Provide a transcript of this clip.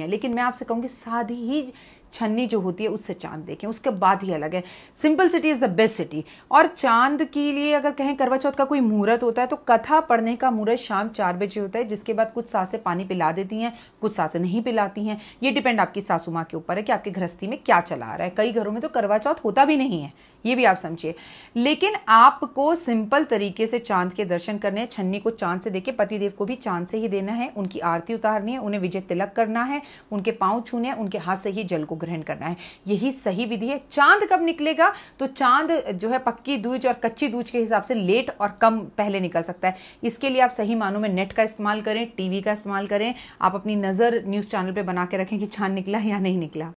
है लेकिन मैं आपसे कहूँगी शादी ही छन्नी जो होती है उससे चांद देखें उसके बाद ही अलग है simple city is the best city और चांद के लिए अगर कहें करवा चौथ का कोई मुहूर्त होता है तो कथा पढ़ने का मुहूर्त शाम चार बजे होता है जिसके बाद कुछ सासें पानी पिला देती हैं कुछ सासें नहीं पिलाती हैं ये डिपेंड आपकी सासू माँ के ऊपर है कि आपकी गृहस्थी में क्या चला आ रहा है कई घरों में तो करवा चौथ होता भी नहीं है ये भी आप समझिए लेकिन आपको सिंपल तरीके से चांद के दर्शन करने हैं छन्नी को चांद से देके पतिदेव को भी चांद से ही देना है उनकी आरती उतारनी है उन्हें विजय तिलक करना है उनके पाँव छूने हैं उनके हाथ से ही जल को ग्रहण करना है यही सही विधि है चांद कब निकलेगा तो चांद जो है पक्की दूज और कच्ची दूज के हिसाब से लेट और कम पहले निकल सकता है इसके लिए आप सही मानों में नेट का इस्तेमाल करें टीवी का इस्तेमाल करें आप अपनी नज़र न्यूज़ चैनल पर बना के रखें कि चांद निकला या नहीं निकला